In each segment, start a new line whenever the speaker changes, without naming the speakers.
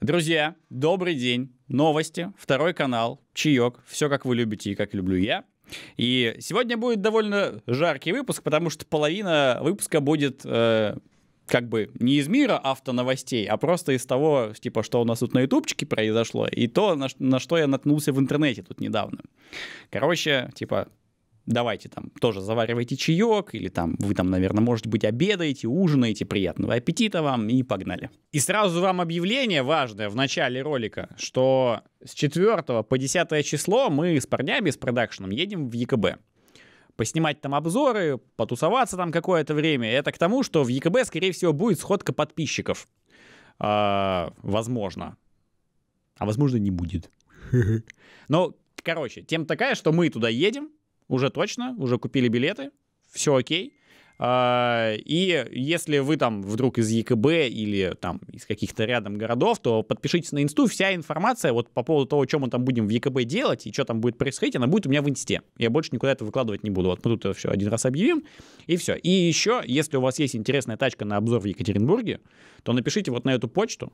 Друзья, добрый день. Новости, второй канал, чаек, все как вы любите и как люблю я. И сегодня будет довольно жаркий выпуск, потому что половина выпуска будет э, как бы не из мира автоновостей, а просто из того, типа, что у нас тут на ютубчике произошло, и то, на, на что я наткнулся в интернете тут недавно. Короче, типа, давайте там тоже заваривайте чаек, или там вы там, наверное, может быть, обедаете, ужинаете, приятного аппетита вам, и погнали. И сразу вам объявление важное в начале ролика, что с 4 по 10 число мы с парнями, с продакшеном едем в ЕКБ. Поснимать там обзоры, потусоваться там какое-то время. Это к тому, что в ЕКБ, скорее всего, будет сходка подписчиков. А, возможно. А возможно, не будет. Но, короче, тем такая, что мы туда едем, уже точно, уже купили билеты, все окей. А, и если вы там вдруг из ЕКБ или там из каких-то рядом городов, то подпишитесь на инсту. Вся информация вот по поводу того, чем мы там будем в ЕКБ делать и что там будет происходить, она будет у меня в инсте. Я больше никуда это выкладывать не буду. Вот мы тут это все один раз объявим, и все. И еще, если у вас есть интересная тачка на обзор в Екатеринбурге, то напишите вот на эту почту.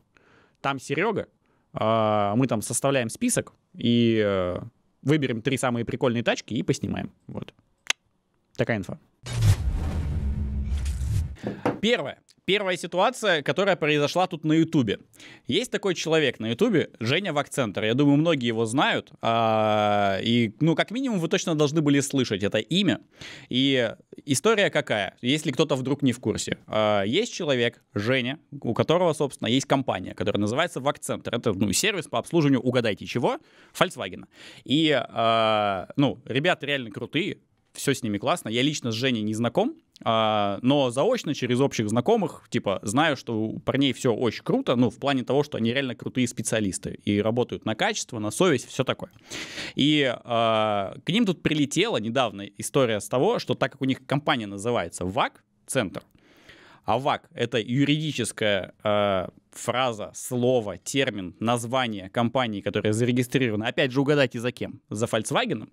Там Серега, а, мы там составляем список, и э, Выберем три самые прикольные тачки и поснимаем. Вот. Такая инфа. Первое. Первая ситуация, которая произошла тут на Ютубе. Есть такой человек на Ютубе, Женя Вакцентр. Я думаю, многие его знают. А, и, ну, как минимум, вы точно должны были слышать это имя. И история какая, если кто-то вдруг не в курсе. А, есть человек, Женя, у которого, собственно, есть компания, которая называется Вакцентр. Это, ну, сервис по обслуживанию, угадайте чего, Volkswagen. И, а, ну, ребята реально крутые, все с ними классно. Я лично с Женей не знаком, а, но заочно через общих знакомых, типа, знаю, что у парней все очень круто, ну, в плане того, что они реально крутые специалисты и работают на качество, на совесть, все такое. И а, к ним тут прилетела недавно история с того, что так как у них компания называется ВАК, центр, а ВАК — это юридическая а, фраза, слово, термин, название компании, которая зарегистрирована, опять же, угадайте за кем, за Volkswagen,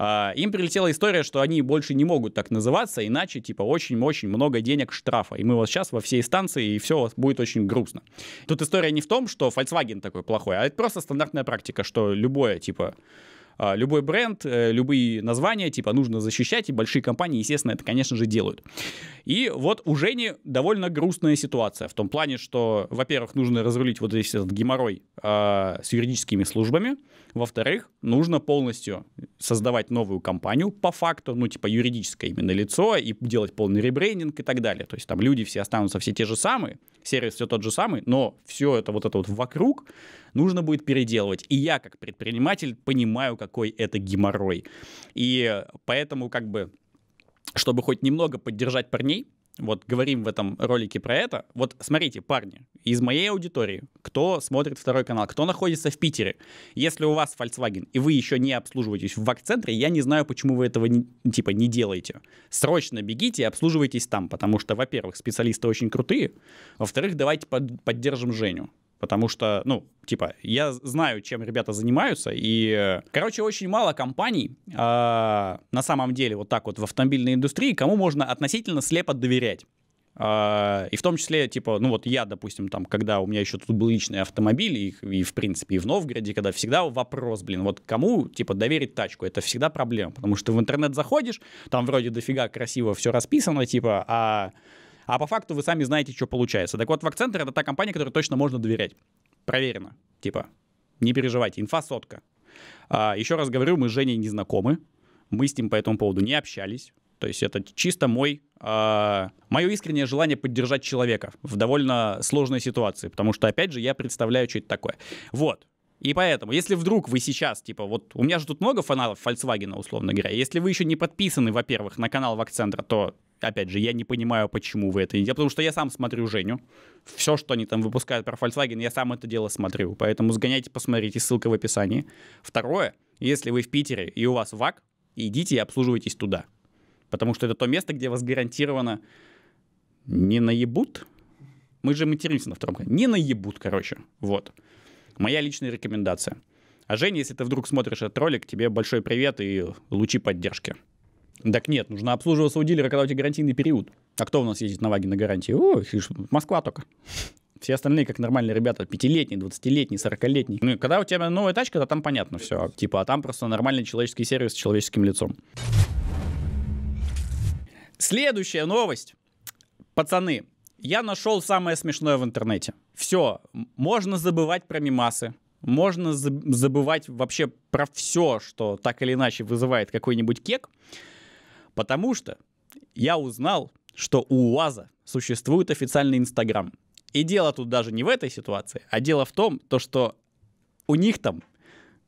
а, им прилетела история, что они больше не могут так называться, иначе, типа, очень-очень много денег штрафа. И мы вот сейчас во всей станции, и все будет очень грустно. Тут история не в том, что Volkswagen такой плохой, а это просто стандартная практика, что любое, типа, а, любой бренд, э, любые названия, типа, нужно защищать, и большие компании, естественно, это, конечно же, делают. И вот у Жени довольно грустная ситуация в том плане, что, во-первых, нужно разрулить вот здесь этот геморрой э, с юридическими службами, во-вторых, нужно полностью создавать новую компанию по факту, ну, типа, юридическое именно лицо, и делать полный ребрендинг и так далее. То есть там люди все останутся все те же самые, сервис все тот же самый, но все это вот это вот вокруг нужно будет переделывать. И я, как предприниматель, понимаю, какой это геморрой. И поэтому как бы чтобы хоть немного поддержать парней, вот говорим в этом ролике про это. Вот смотрите, парни, из моей аудитории, кто смотрит второй канал, кто находится в Питере, если у вас Volkswagen и вы еще не обслуживаетесь в ВАК-центре, я не знаю, почему вы этого не, типа не делаете. Срочно бегите и обслуживайтесь там, потому что, во-первых, специалисты очень крутые, во-вторых, давайте под, поддержим Женю. Потому что, ну, типа, я знаю, чем ребята занимаются, и, э, короче, очень мало компаний э, на самом деле вот так вот в автомобильной индустрии, кому можно относительно слепо доверять. А, и в том числе, типа, ну вот я, допустим, там, когда у меня еще тут был личный автомобиль, и, и в принципе, и в Новгороде, когда всегда вопрос, блин, вот кому, типа, доверить тачку, это всегда проблема, потому что в интернет заходишь, там вроде дофига красиво все расписано, типа, а а по факту вы сами знаете, что получается. Так вот, Вакцентр — это та компания, которой точно можно доверять. Проверено. Типа, не переживайте, инфа сотка. А, еще раз говорю, мы с Женей не знакомы. Мы с ним по этому поводу не общались. То есть это чисто мой, э, мое искреннее желание поддержать человека в довольно сложной ситуации, потому что, опять же, я представляю, что это такое. Вот. И поэтому, если вдруг вы сейчас, типа, вот у меня же тут много фаналов Volkswagen, условно говоря, если вы еще не подписаны, во-первых, на канал Вакцентра, то, опять же, я не понимаю, почему вы это не делаете, потому что я сам смотрю Женю, все, что они там выпускают про Volkswagen, я сам это дело смотрю, поэтому сгоняйте, посмотрите, ссылка в описании. Второе, если вы в Питере и у вас ВАК, идите и обслуживайтесь туда, потому что это то место, где вас гарантированно не наебут, мы же материмся на втором не наебут, короче, вот. Моя личная рекомендация. А Женя, если ты вдруг смотришь этот ролик, тебе большой привет и лучи поддержки. Так нет, нужно обслуживаться у дилера, когда у тебя гарантийный период. А кто у нас ездит на ваге на гарантии? О, Москва только. Все остальные, как нормальные ребята, пятилетние, двадцатилетние, сорокалетние. Ну, когда у тебя новая тачка, то там понятно все. Типа, а там просто нормальный человеческий сервис с человеческим лицом. Следующая новость. Пацаны, я нашел самое смешное в интернете. Все, можно забывать про мимасы, можно забывать вообще про все, что так или иначе вызывает какой-нибудь кек, потому что я узнал, что у УАЗа существует официальный Инстаграм. И дело тут даже не в этой ситуации, а дело в том, то, что у них там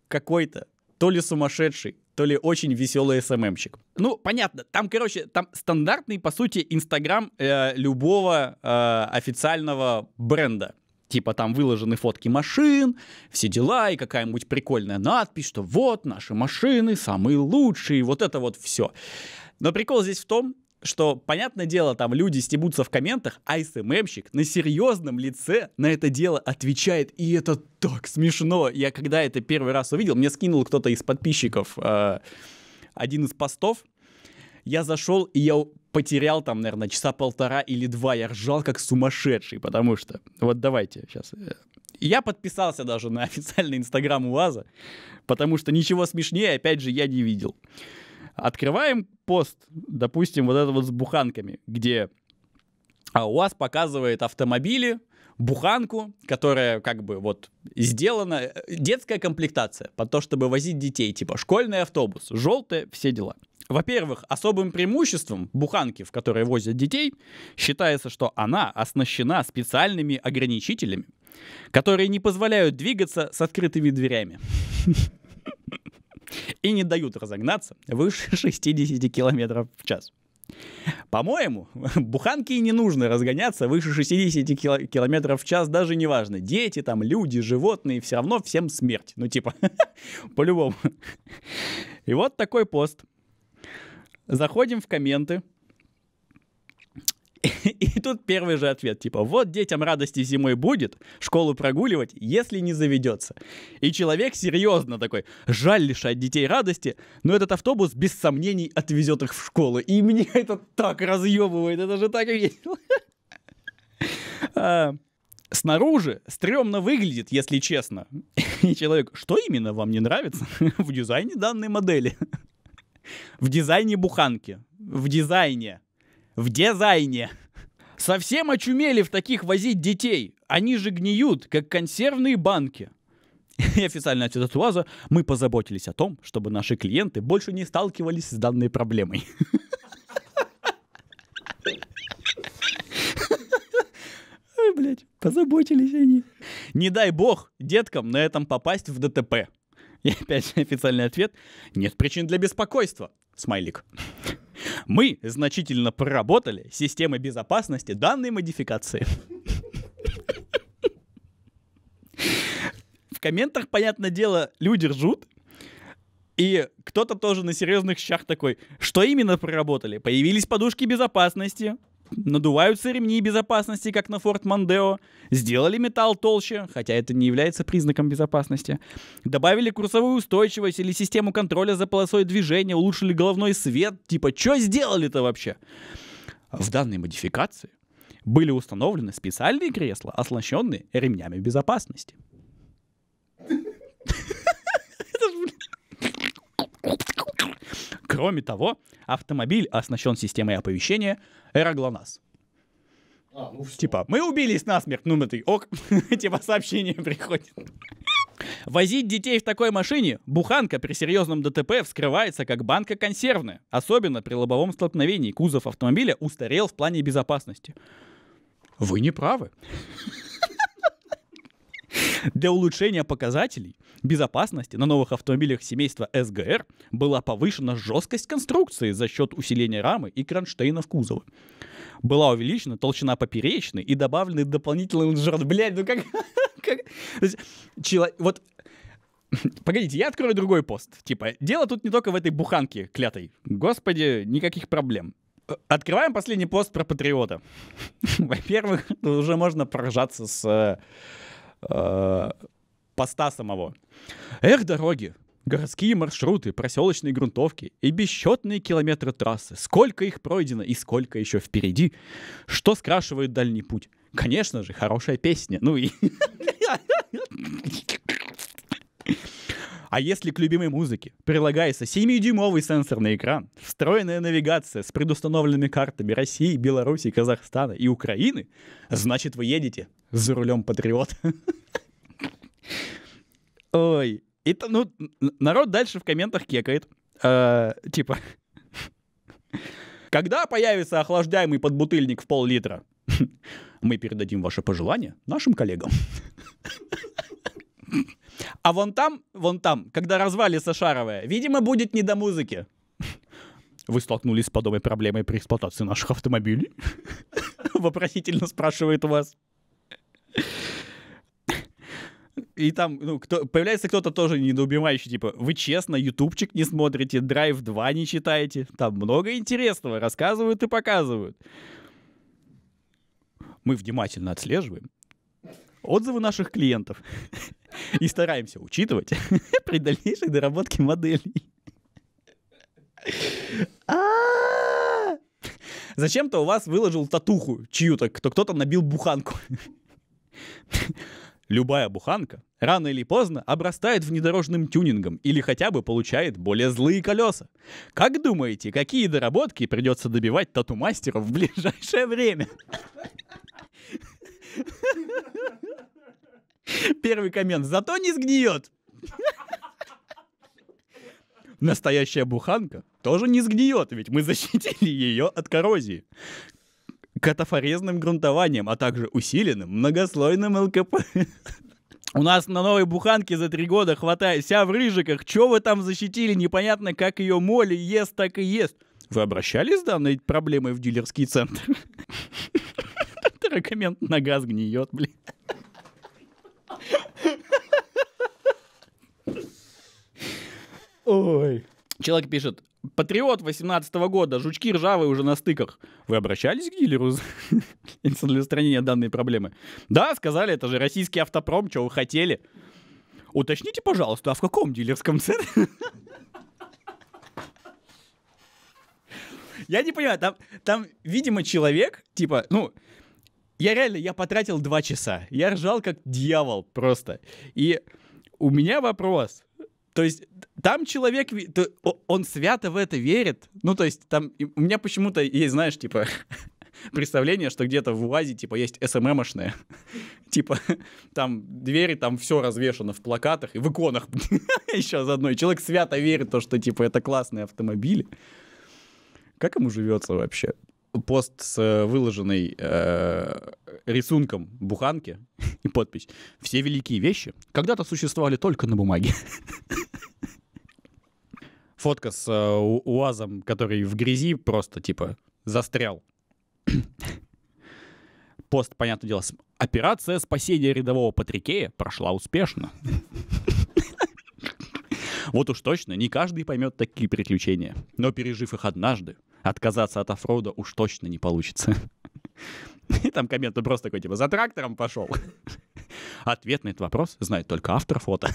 какой-то то ли сумасшедший, то ли очень веселый СММщик. Ну, понятно, там, короче, там стандартный, по сути, Инстаграм э, любого э, официального бренда. Типа там выложены фотки машин, все дела и какая-нибудь прикольная надпись, что вот наши машины самые лучшие, вот это вот все. Но прикол здесь в том, что, понятное дело, там люди стебутся в комментах, а СММщик на серьезном лице на это дело отвечает, и это так смешно. Я когда это первый раз увидел, мне скинул кто-то из подписчиков э, один из постов, я зашел, и я потерял там, наверное, часа полтора или два, я ржал как сумасшедший, потому что, вот давайте сейчас... Э, я подписался даже на официальный инстаграм УАЗа, потому что ничего смешнее, опять же, я не видел. Открываем пост, допустим, вот это вот с буханками, где а у вас показывает автомобили, буханку, которая как бы вот сделана, э, детская комплектация, под то, чтобы возить детей, типа школьный автобус, желтая, все дела. Во-первых, особым преимуществом буханки, в которой возят детей, считается, что она оснащена специальными ограничителями, которые не позволяют двигаться с открытыми дверями и не дают разогнаться выше 60 км в час. По-моему, буханки не нужно разгоняться выше 60 км в час, даже не важно. Дети, там, люди, животные, все равно всем смерть. Ну, типа, по-любому. И вот такой пост. Заходим в комменты тут первый же ответ, типа, вот детям радости зимой будет, школу прогуливать, если не заведется. И человек серьезно такой, жаль лишать детей радости, но этот автобус без сомнений отвезет их в школу. И мне это так разъебывает, это же так весело. А, снаружи стрёмно выглядит, если честно. И человек, что именно вам не нравится в дизайне данной модели? В дизайне буханки. В дизайне. В дизайне. Совсем очумели в таких возить детей. Они же гниют, как консервные банки. И официально от УАЗа мы позаботились о том, чтобы наши клиенты больше не сталкивались с данной проблемой. Ой, блядь, позаботились они. Не дай бог деткам на этом попасть в ДТП. И опять же официальный ответ. Нет причин для беспокойства. Смайлик. Мы значительно проработали системы безопасности данной модификации. В комментах, понятное дело, люди ржут, и кто-то тоже на серьезных щах такой, что именно проработали? Появились подушки безопасности, надуваются ремни безопасности, как на Ford Mondeo, сделали металл толще, хотя это не является признаком безопасности, добавили курсовую устойчивость или систему контроля за полосой движения, улучшили головной свет, типа, что сделали-то вообще? В данной модификации были установлены специальные кресла, оснащенные ремнями безопасности. Кроме того, автомобиль оснащен системой оповещения «Эроглонас». А, ну, типа, мы убились насмерть, ну, ты ок, типа сообщение приходит. Возить детей в такой машине, буханка при серьезном ДТП вскрывается как банка консервная. Особенно при лобовом столкновении кузов автомобиля устарел в плане безопасности. Вы не правы. Для улучшения показателей безопасности на новых автомобилях семейства SGR была повышена жесткость конструкции за счет усиления рамы и кронштейнов кузова. Была увеличена толщина поперечной и добавлены дополнительные жертв. Блять, ну как... как... Есть, Вот Погодите, я открою другой пост. Типа, дело тут не только в этой буханке клятой. Господи, никаких проблем. Э, открываем последний пост про Патриота. Во-первых, уже можно поражаться с э, э, поста самого. Эх, дороги, городские маршруты, проселочные грунтовки и бесчетные километры трассы. Сколько их пройдено и сколько еще впереди, что скрашивает дальний путь. Конечно же, хорошая песня. Ну и... А если к любимой музыке прилагается 7-дюймовый сенсорный экран, встроенная навигация с предустановленными картами России, Беларуси, Казахстана и Украины, значит вы едете за рулем патриот. Ой, это, ну, народ дальше в комментах кекает. А, типа, когда появится охлаждаемый подбутыльник в пол-литра? Мы передадим ваше пожелание нашим коллегам. А вон там, вон там, когда развалится шаровая, видимо, будет не до музыки. Вы столкнулись с подобной проблемой при эксплуатации наших автомобилей? Вопросительно спрашивает у вас. И там, ну, кто, появляется кто-то тоже недоубивающий, типа, вы честно ютубчик не смотрите, Драйв 2 не читаете, там много интересного рассказывают и показывают. Мы внимательно отслеживаем, отзывы наших клиентов и стараемся учитывать при дальнейшей доработке моделей. А! Зачем-то у вас выложил татуху чью-то, кто кто-то набил буханку. Любая буханка рано или поздно обрастает внедорожным тюнингом или хотя бы получает более злые колеса. Как думаете, какие доработки придется добивать тату-мастеру в ближайшее время? Первый коммент. Зато не сгниет. Настоящая буханка тоже не сгниет, ведь мы защитили ее от коррозии катафорезным грунтованием, а также усиленным многослойным ЛКП. У нас на новой буханке за три года хватает вся в рыжиках. Чё вы там защитили? Непонятно, как ее моли ест, так и ест. Вы обращались с данной проблемой в дилерский центр? Рекомент на газ гниет, блин. Ой. Человек пишет, Патриот 18 года, жучки ржавые уже на стыках. Вы обращались к дилеру для устранения данной проблемы? Да, сказали, это же российский автопром, что вы хотели. Уточните, пожалуйста, а в каком дилерском центре? Я не понимаю, там, там, видимо, человек, типа, ну, я реально, я потратил два часа. Я ржал как дьявол просто. И у меня вопрос. То есть там человек, он свято в это верит. Ну, то есть там у меня почему-то есть, знаешь, типа представление, что где-то в УАЗе, типа, есть СММошные. типа, там двери, там все развешено в плакатах и в иконах еще заодно. И человек свято верит то, что, типа, это классные автомобили. Как ему живется вообще? пост с э, выложенной э, рисунком буханки и подпись. Все великие вещи когда-то существовали только на бумаге. Фотка с э, УАЗом, который в грязи просто типа застрял. Пост, понятное дело, с... операция спасения рядового Патрикея прошла успешно. Вот уж точно, не каждый поймет такие приключения. Но пережив их однажды, отказаться от оффроуда уж точно не получится. И там коммент просто такой, типа, за трактором пошел. Ответ на этот вопрос знает только автор фото.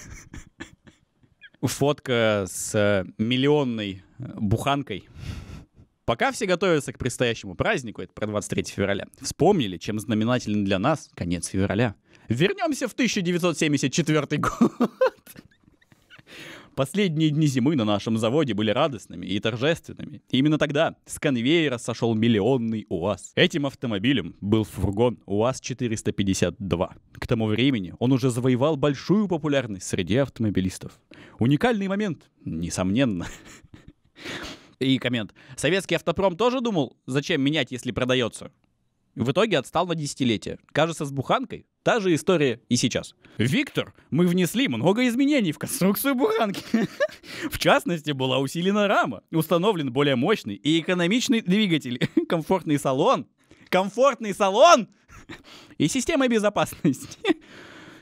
Фотка с миллионной э, буханкой. Пока все готовятся к предстоящему празднику, это про 23 февраля, вспомнили, чем знаменателен для нас конец февраля. Вернемся в 1974 год. Последние дни зимы на нашем заводе были радостными и торжественными. И именно тогда с конвейера сошел миллионный УАЗ. Этим автомобилем был фургон УАЗ-452. К тому времени он уже завоевал большую популярность среди автомобилистов. Уникальный момент, несомненно. И коммент. Советский автопром тоже думал, зачем менять, если продается? В итоге отстал на десятилетие. Кажется, с буханкой та же история и сейчас. Виктор, мы внесли много изменений в конструкцию буханки. В частности, была усилена рама, установлен более мощный и экономичный двигатель, комфортный салон, комфортный салон и система безопасности.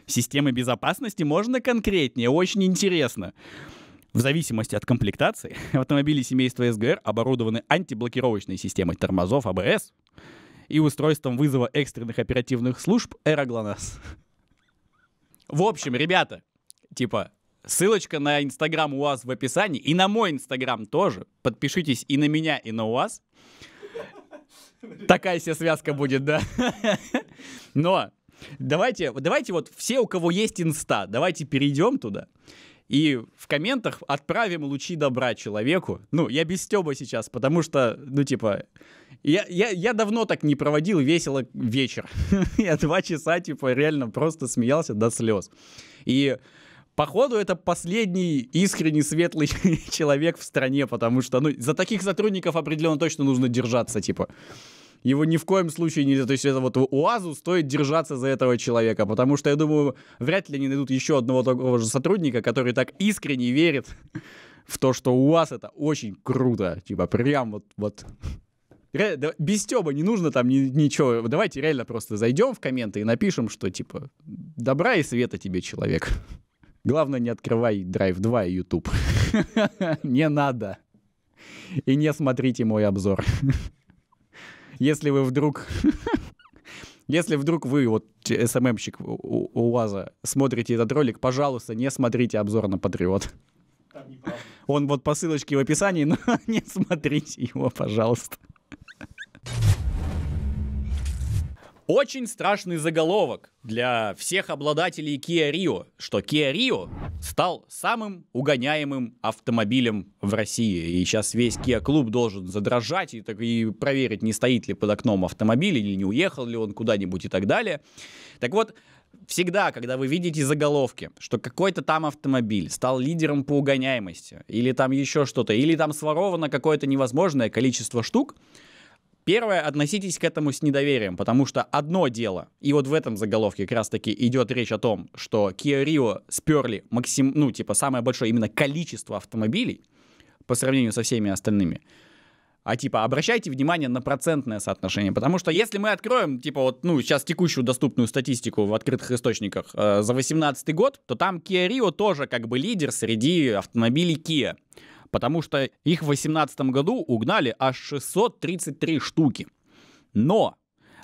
Системы безопасности можно конкретнее, очень интересно. В зависимости от комплектации, автомобили семейства СГР оборудованы антиблокировочной системой тормозов АБС, и устройством вызова экстренных оперативных служб «Эроглонас». В общем, ребята, типа, ссылочка на Инстаграм у вас в описании, и на мой Инстаграм тоже. Подпишитесь и на меня, и на вас. Такая себе связка будет, да. Но давайте, давайте вот все, у кого есть инста, давайте перейдем туда и в комментах отправим лучи добра человеку. Ну, я без Стёба сейчас, потому что, ну, типа, я, я, я давно так не проводил весело вечер. я два часа, типа, реально просто смеялся до слез. И Походу, это последний искренне светлый человек в стране, потому что, ну, за таких сотрудников определенно точно нужно держаться, типа его ни в коем случае нельзя. То есть это вот УАЗу стоит держаться за этого человека, потому что, я думаю, вряд ли они найдут еще одного такого же сотрудника, который так искренне верит в то, что УАЗ это очень круто. Типа прям вот, вот без Стёба не нужно там ни- ничего. Давайте реально просто зайдем в комменты и напишем, что типа добра и света тебе, человек. Главное, не открывай Drive 2 и YouTube. Не надо. И не смотрите мой обзор если вы вдруг... Если вдруг вы, вот СММщик у УАЗа, смотрите этот ролик, пожалуйста, не смотрите обзор на Патриот. Он вот по ссылочке в описании, но не смотрите его, пожалуйста. Очень страшный заголовок для всех обладателей Kia Rio, что Kia Rio стал самым угоняемым автомобилем в России. И сейчас весь Kia Клуб должен задрожать и, так, и проверить, не стоит ли под окном автомобиль, или не уехал ли он куда-нибудь и так далее. Так вот, всегда, когда вы видите заголовки, что какой-то там автомобиль стал лидером по угоняемости, или там еще что-то, или там своровано какое-то невозможное количество штук, Первое, относитесь к этому с недоверием, потому что одно дело, и вот в этом заголовке как раз таки идет речь о том, что Kia Rio сперли максим, ну, типа, самое большое именно количество автомобилей по сравнению со всеми остальными. А типа обращайте внимание на процентное соотношение, потому что если мы откроем, типа вот, ну, сейчас текущую доступную статистику в открытых источниках э, за 18 год, то там Kia Rio тоже как бы лидер среди автомобилей Kia потому что их в 2018 году угнали аж 633 штуки. Но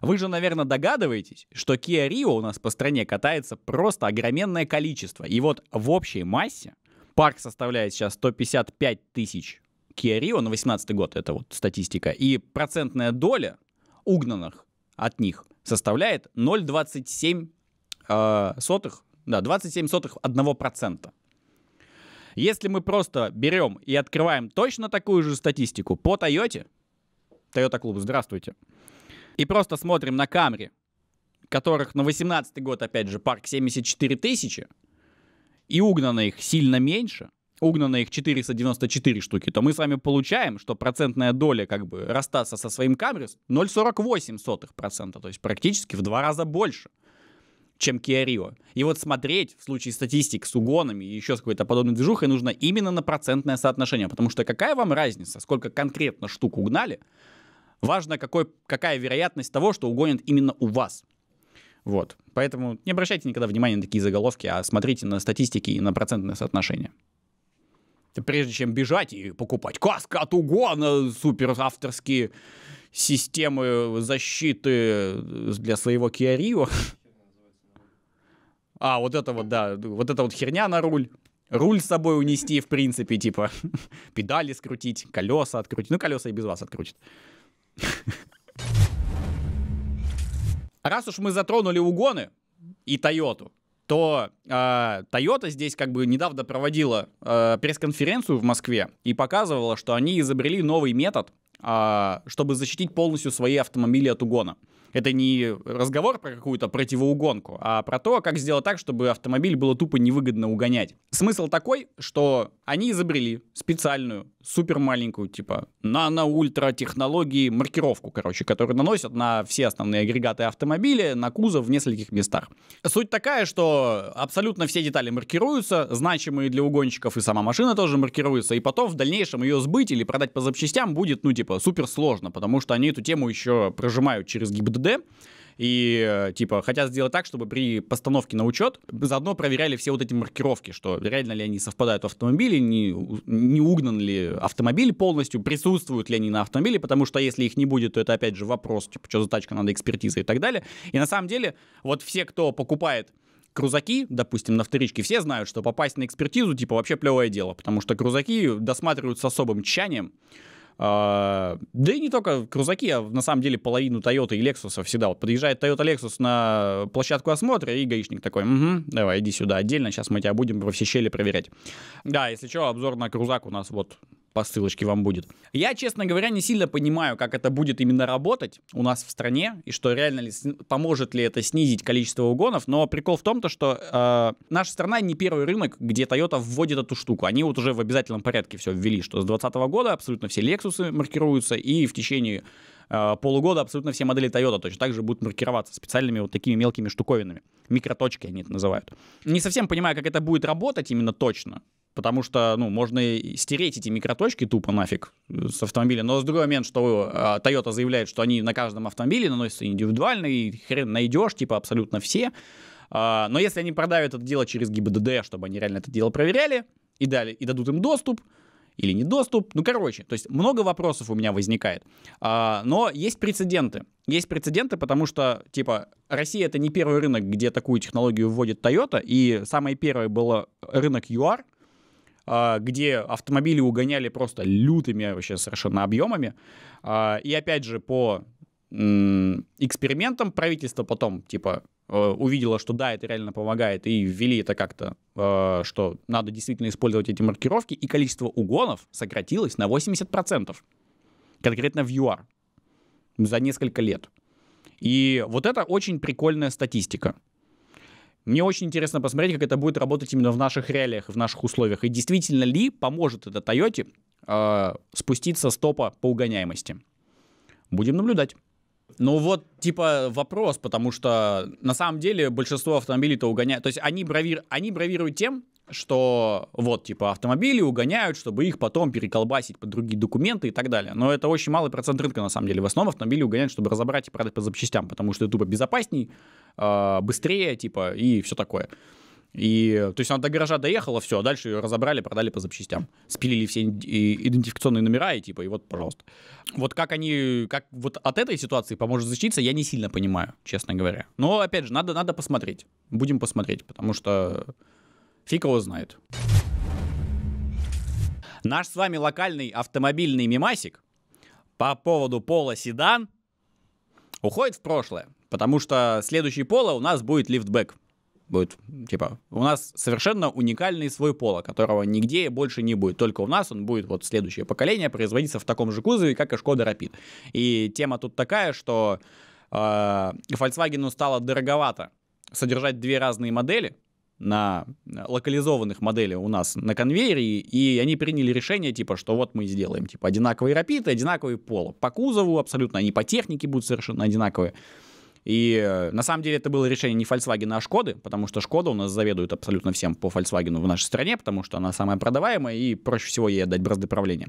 вы же, наверное, догадываетесь, что Kia Rio у нас по стране катается просто огроменное количество. И вот в общей массе парк составляет сейчас 155 тысяч Kia Rio на 18 год, это вот статистика, и процентная доля угнанных от них составляет 0,27 э, сотых, да, 27 сотых 1%. Если мы просто берем и открываем точно такую же статистику по Toyota, Toyota Club, здравствуйте, и просто смотрим на Камри, которых на 18 год, опять же, парк 74 тысячи, и угнано их сильно меньше, угнано их 494 штуки, то мы с вами получаем, что процентная доля как бы Растаса со своим Камрис 0,48%, то есть практически в два раза больше чем Kia Rio. И вот смотреть в случае статистик с угонами и еще с какой-то подобной движухой нужно именно на процентное соотношение, потому что какая вам разница, сколько конкретно штук угнали, важно какой, какая вероятность того, что угонят именно у вас. Вот. Поэтому не обращайте никогда внимания на такие заголовки, а смотрите на статистики и на процентное соотношение. Прежде чем бежать и покупать каска от угона, супер авторские системы защиты для своего Kia а, вот это вот, да, вот это вот херня на руль, руль с собой унести, в принципе, типа, педали скрутить, колеса открутить. Ну, колеса и без вас открутит. Раз уж мы затронули угоны и Тойоту, то а, Тойота э, здесь как бы недавно проводила э, пресс-конференцию в Москве и показывала, что они изобрели новый метод а, чтобы защитить полностью свои автомобили от угона. Это не разговор про какую-то противоугонку, а про то, как сделать так, чтобы автомобиль было тупо невыгодно угонять. Смысл такой, что они изобрели специальную, супер маленькую, типа нано-ультра технологии маркировку, короче, которую наносят на все основные агрегаты автомобиля, на кузов в нескольких местах. Суть такая, что абсолютно все детали маркируются, значимые для угонщиков и сама машина тоже маркируется, и потом в дальнейшем ее сбыть или продать по запчастям будет, ну, типа, типа, супер сложно, потому что они эту тему еще прожимают через ГИБДД, и, э, типа, хотят сделать так, чтобы при постановке на учет заодно проверяли все вот эти маркировки, что реально ли они совпадают в автомобиле, не, не угнан ли автомобиль полностью, присутствуют ли они на автомобиле, потому что если их не будет, то это, опять же, вопрос, типа, что за тачка, надо экспертиза и так далее. И на самом деле, вот все, кто покупает крузаки, допустим, на вторичке, все знают, что попасть на экспертизу, типа, вообще плевое дело, потому что крузаки досматривают с особым тщанием, а, да и не только крузаки, а на самом деле половину Toyota и Lexus всегда. Вот подъезжает тойота лексус на площадку осмотра, и гаишник такой, угу, давай, иди сюда отдельно, сейчас мы тебя будем во все щели проверять. Да, если что, обзор на крузак у нас вот по ссылочке вам будет. Я, честно говоря, не сильно понимаю, как это будет именно работать у нас в стране, и что реально ли, поможет ли это снизить количество угонов, но прикол в том, то, что э, наша страна не первый рынок, где Toyota вводит эту штуку. Они вот уже в обязательном порядке все ввели, что с 2020 года абсолютно все Lexus маркируются, и в течение э, полугода абсолютно все модели Toyota точно так же будут маркироваться специальными вот такими мелкими штуковинами. Микроточки они это называют. Не совсем понимаю, как это будет работать именно точно, потому что, ну, можно стереть эти микроточки тупо нафиг с автомобиля. Но с другой момент, что а, Toyota заявляет, что они на каждом автомобиле наносятся индивидуально, и хрен найдешь, типа, абсолютно все. А, но если они продают это дело через ГИБДД, чтобы они реально это дело проверяли, и, дали, и дадут им доступ, или не доступ, Ну, короче, то есть много вопросов у меня возникает. А, но есть прецеденты. Есть прецеденты, потому что, типа, Россия это не первый рынок, где такую технологию вводит Toyota, и самое первое было рынок ЮАР, а, где автомобили угоняли просто лютыми вообще совершенно объемами. А, и опять же, по экспериментам правительство потом, типа, э, увидела, что да, это реально помогает, и ввели это как-то, э, что надо действительно использовать эти маркировки, и количество угонов сократилось на 80%, конкретно в ЮАР, за несколько лет. И вот это очень прикольная статистика. Мне очень интересно посмотреть, как это будет работать именно в наших реалиях, в наших условиях. И действительно ли поможет это Тойоте э, а, спуститься с топа по угоняемости. Будем наблюдать. Ну вот, типа, вопрос, потому что на самом деле большинство автомобилей-то угоняют. То есть они, бравир... они бравируют тем, что вот, типа, автомобили угоняют, чтобы их потом переколбасить под другие документы и так далее. Но это очень малый процент рынка, на самом деле. В основном автомобили угоняют, чтобы разобрать и продать по запчастям, потому что это тупо безопасней, а, быстрее, типа, и все такое. И, то есть она до гаража доехала, все, а дальше ее разобрали, продали по запчастям. Спилили все идентификационные номера и типа, и вот, пожалуйста. Вот как они, как вот от этой ситуации поможет защититься, я не сильно понимаю, честно говоря. Но, опять же, надо, надо посмотреть. Будем посмотреть, потому что Фиг его знает. Наш с вами локальный автомобильный мимасик по поводу пола седан уходит в прошлое, потому что следующий поло у нас будет лифтбэк. Будет, типа, у нас совершенно уникальный свой поло, которого нигде больше не будет. Только у нас он будет, вот, следующее поколение производиться в таком же кузове, как и Шкода Рапид. И тема тут такая, что э, Volkswagen стало дороговато содержать две разные модели, на э, локализованных моделях у нас на конвейере, и они приняли решение, типа, что вот мы сделаем, типа, одинаковые рапиды, одинаковые пола. По кузову абсолютно, они по технике будут совершенно одинаковые. И э, на самом деле это было решение не Volkswagen, а Шкоды, потому что Шкода у нас заведует абсолютно всем по Volkswagen в нашей стране, потому что она самая продаваемая и проще всего ей отдать бразды правления.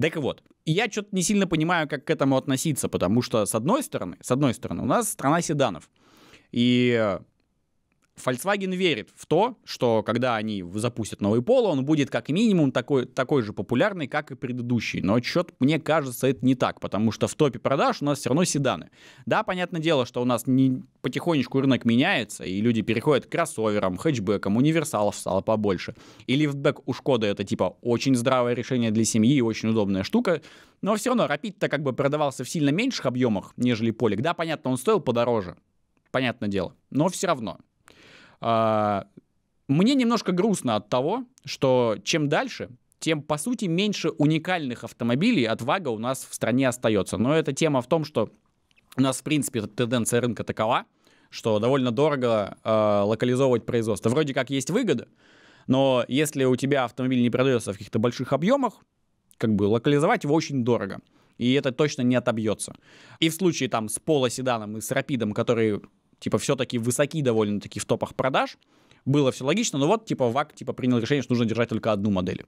Так вот, я что-то не сильно понимаю, как к этому относиться, потому что с одной стороны, с одной стороны, у нас страна седанов. И э, Volkswagen верит в то, что когда они запустят новый Polo, он будет как минимум такой, такой же популярный, как и предыдущий. Но счет, мне кажется, это не так, потому что в топе продаж у нас все равно седаны. Да, понятное дело, что у нас не, потихонечку рынок меняется, и люди переходят к кроссоверам, хэтчбекам, универсалов стало побольше. И лифтбэк у Шкода это типа очень здравое решение для семьи и очень удобная штука. Но все равно рапид то как бы продавался в сильно меньших объемах, нежели Полик. Да, понятно, он стоил подороже, понятное дело, но все равно. А, мне немножко грустно от того, что чем дальше, тем, по сути, меньше уникальных автомобилей от ВАГа у нас в стране остается. Но эта тема в том, что у нас, в принципе, тенденция рынка такова, что довольно дорого э, локализовывать производство. Вроде как есть выгода, но если у тебя автомобиль не продается в каких-то больших объемах, как бы локализовать его очень дорого. И это точно не отобьется. И в случае там с полоседаном и с рапидом, которые типа, все-таки высоки довольно-таки в топах продаж, было все логично, но вот, типа, ВАК, типа, принял решение, что нужно держать только одну модель.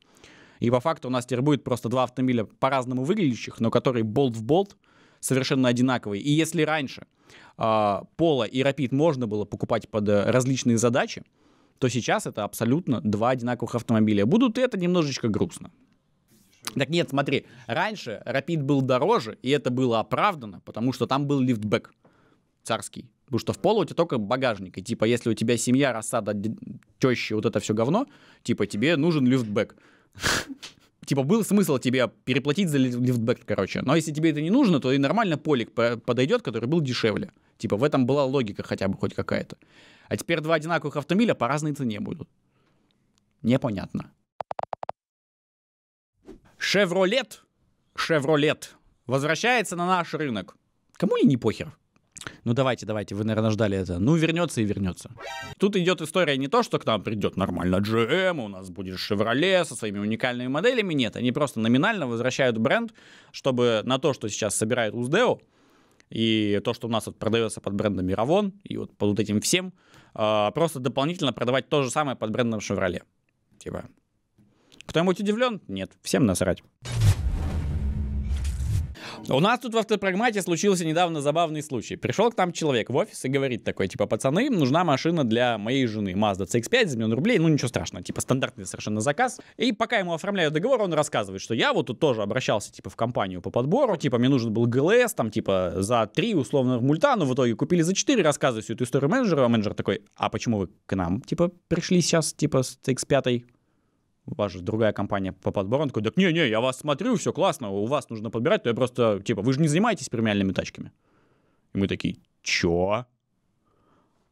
И по факту у нас теперь будет просто два автомобиля по-разному выглядящих, но которые болт в болт совершенно одинаковые. И если раньше э, Пола и Рапид можно было покупать под э, различные задачи, то сейчас это абсолютно два одинаковых автомобиля. Будут и это немножечко грустно. Так нет, смотри, раньше Рапид был дороже, и это было оправдано, потому что там был лифтбэк царский. Потому что в поло у тебя только багажник. И типа, если у тебя семья, рассада, тещи, вот это все говно, типа, тебе нужен лифтбэк. Типа, был смысл тебе переплатить за лифтбэк, короче. Но если тебе это не нужно, то и нормально полик подойдет, который был дешевле. Типа, в этом была логика хотя бы хоть какая-то. А теперь два одинаковых автомобиля по разной цене будут. Непонятно. Шевролет. Шевролет. Возвращается на наш рынок. Кому ли не похер? Ну давайте, давайте, вы, наверное, ждали это. Ну, вернется и вернется. Тут идет история не то, что к нам придет нормально GM, у нас будет Chevrolet со своими уникальными моделями. Нет, они просто номинально возвращают бренд, чтобы на то, что сейчас собирают Уздео, и то, что у нас вот продается под брендом Мировон, и вот под вот этим всем, а, просто дополнительно продавать то же самое под брендом Chevrolet. Типа, кто-нибудь удивлен? Нет, всем насрать. У нас тут в автопрагмате случился недавно забавный случай. Пришел к нам человек в офис и говорит такой, типа, пацаны, нужна машина для моей жены. Mazda CX-5 за миллион рублей, ну ничего страшного, типа стандартный совершенно заказ. И пока ему оформляю договор, он рассказывает, что я вот тут тоже обращался, типа, в компанию по подбору, типа, мне нужен был ГЛС, там, типа, за три условно в мульта, но в итоге купили за 4, рассказываю всю эту историю менеджера. а менеджер такой, а почему вы к нам, типа, пришли сейчас, типа, с CX-5? у вас же другая компания по подбору, он такой, так не-не, я вас смотрю, все классно, у вас нужно подбирать, то я просто, типа, вы же не занимаетесь премиальными тачками. И мы такие, чё?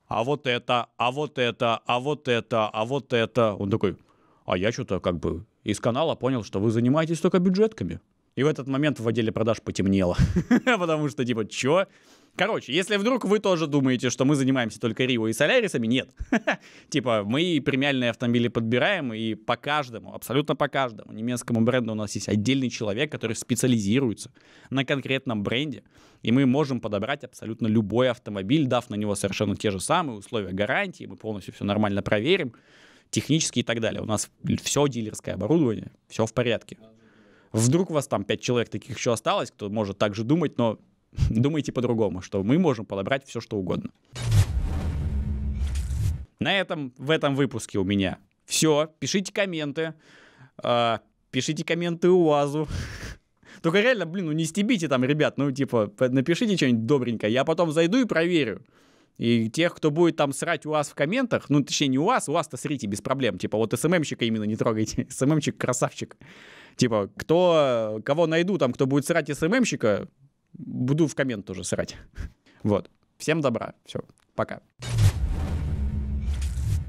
А вот это, а вот это, а вот это, а вот это. Он такой, а я что-то как бы из канала понял, что вы занимаетесь только бюджетками. И в этот момент в отделе продаж потемнело. Потому что, типа, чё? Короче, если вдруг вы тоже думаете, что мы занимаемся только Рио и Солярисами, нет. Типа, мы премиальные автомобили подбираем, и по каждому, абсолютно по каждому немецкому бренду у нас есть отдельный человек, который специализируется на конкретном бренде, и мы можем подобрать абсолютно любой автомобиль, дав на него совершенно те же самые условия гарантии, мы полностью все нормально проверим, технически и так далее. У нас все дилерское оборудование, все в порядке. Вдруг у вас там пять человек таких еще осталось, кто может так же думать, но думайте по-другому, что мы можем подобрать все, что угодно. На этом, в этом выпуске у меня все. Пишите комменты. Э, пишите комменты УАЗу. Только реально, блин, ну не стебите там, ребят, ну типа напишите что-нибудь добренькое, я потом зайду и проверю. И тех, кто будет там срать у вас в комментах, ну, точнее, не у вас, у вас-то срите без проблем. Типа, вот СММщика именно не трогайте. СММщик красавчик. Типа, кто, кого найду там, кто будет срать СММщика, Буду в коммент тоже срать. Вот. Всем добра. Все. Пока.